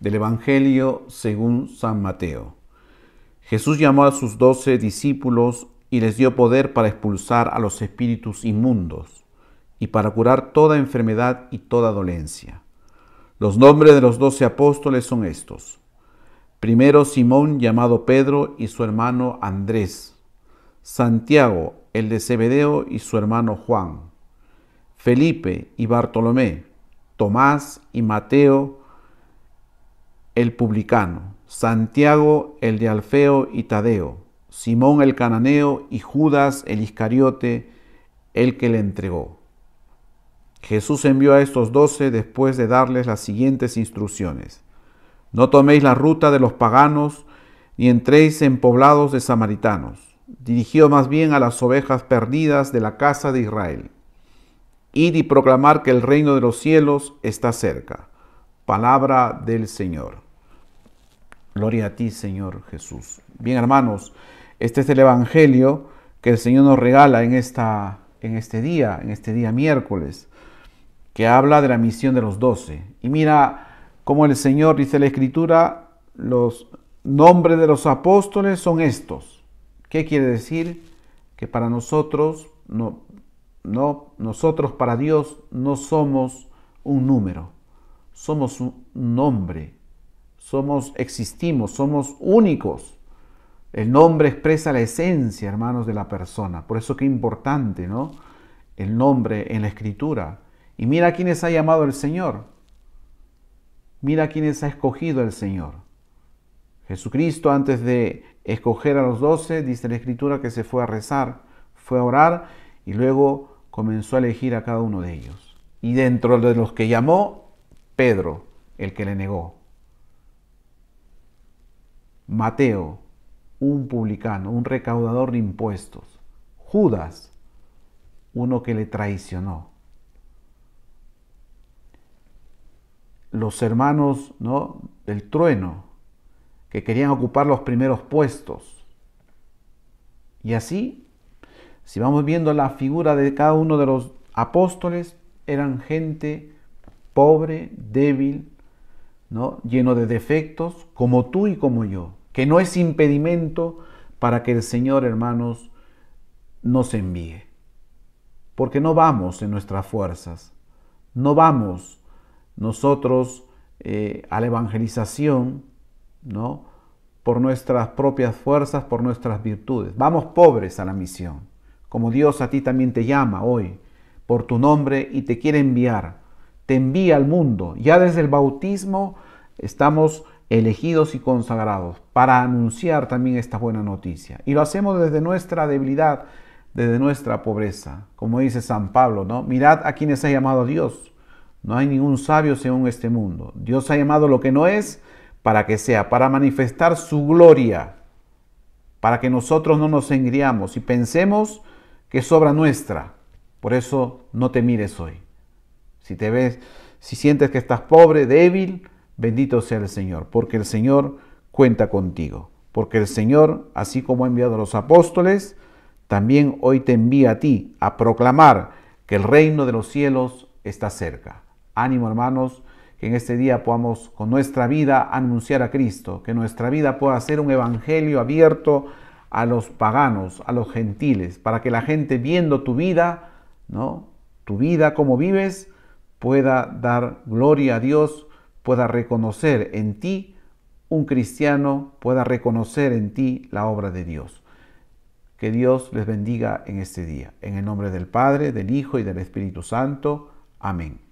del Evangelio según San Mateo. Jesús llamó a sus doce discípulos y les dio poder para expulsar a los espíritus inmundos y para curar toda enfermedad y toda dolencia. Los nombres de los doce apóstoles son estos. Primero Simón llamado Pedro y su hermano Andrés. Santiago, el de Zebedeo y su hermano Juan. Felipe y Bartolomé. Tomás y Mateo el publicano, Santiago el de Alfeo y Tadeo, Simón el cananeo y Judas el Iscariote, el que le entregó. Jesús envió a estos doce después de darles las siguientes instrucciones. No toméis la ruta de los paganos, ni entréis en poblados de samaritanos. Dirigió más bien a las ovejas perdidas de la casa de Israel. Id y proclamar que el reino de los cielos está cerca. Palabra del Señor. Gloria a ti, Señor Jesús. Bien, hermanos, este es el Evangelio que el Señor nos regala en, esta, en este día, en este día miércoles, que habla de la misión de los doce. Y mira cómo el Señor, dice la Escritura, los nombres de los apóstoles son estos. ¿Qué quiere decir? Que para nosotros, no, no, nosotros para Dios no somos un número somos un nombre, somos, existimos, somos únicos. El nombre expresa la esencia, hermanos, de la persona. Por eso qué importante, ¿no? El nombre en la escritura. Y mira a quienes ha llamado el Señor. Mira a quienes ha escogido el Señor. Jesucristo, antes de escoger a los doce, dice la escritura que se fue a rezar, fue a orar y luego comenzó a elegir a cada uno de ellos. Y dentro de los que llamó, Pedro, el que le negó. Mateo, un publicano, un recaudador de impuestos. Judas, uno que le traicionó. Los hermanos ¿no? del trueno, que querían ocupar los primeros puestos. Y así, si vamos viendo la figura de cada uno de los apóstoles, eran gente pobre, débil, ¿no? lleno de defectos, como tú y como yo, que no es impedimento para que el Señor, hermanos, nos envíe. Porque no vamos en nuestras fuerzas, no vamos nosotros eh, a la evangelización, ¿no? Por nuestras propias fuerzas, por nuestras virtudes. Vamos pobres a la misión, como Dios a ti también te llama hoy, por tu nombre y te quiere enviar te envía al mundo. Ya desde el bautismo estamos elegidos y consagrados para anunciar también esta buena noticia. Y lo hacemos desde nuestra debilidad, desde nuestra pobreza. Como dice San Pablo, ¿no? Mirad a quienes ha llamado Dios. No hay ningún sabio según este mundo. Dios ha llamado lo que no es para que sea, para manifestar su gloria, para que nosotros no nos engriamos y pensemos que es obra nuestra. Por eso no te mires hoy. Si te ves, si sientes que estás pobre, débil, bendito sea el Señor, porque el Señor cuenta contigo. Porque el Señor, así como ha enviado a los apóstoles, también hoy te envía a ti a proclamar que el reino de los cielos está cerca. Ánimo hermanos, que en este día podamos con nuestra vida anunciar a Cristo, que nuestra vida pueda ser un evangelio abierto a los paganos, a los gentiles, para que la gente viendo tu vida, ¿no? Tu vida, como vives, pueda dar gloria a Dios, pueda reconocer en ti un cristiano, pueda reconocer en ti la obra de Dios. Que Dios les bendiga en este día. En el nombre del Padre, del Hijo y del Espíritu Santo. Amén.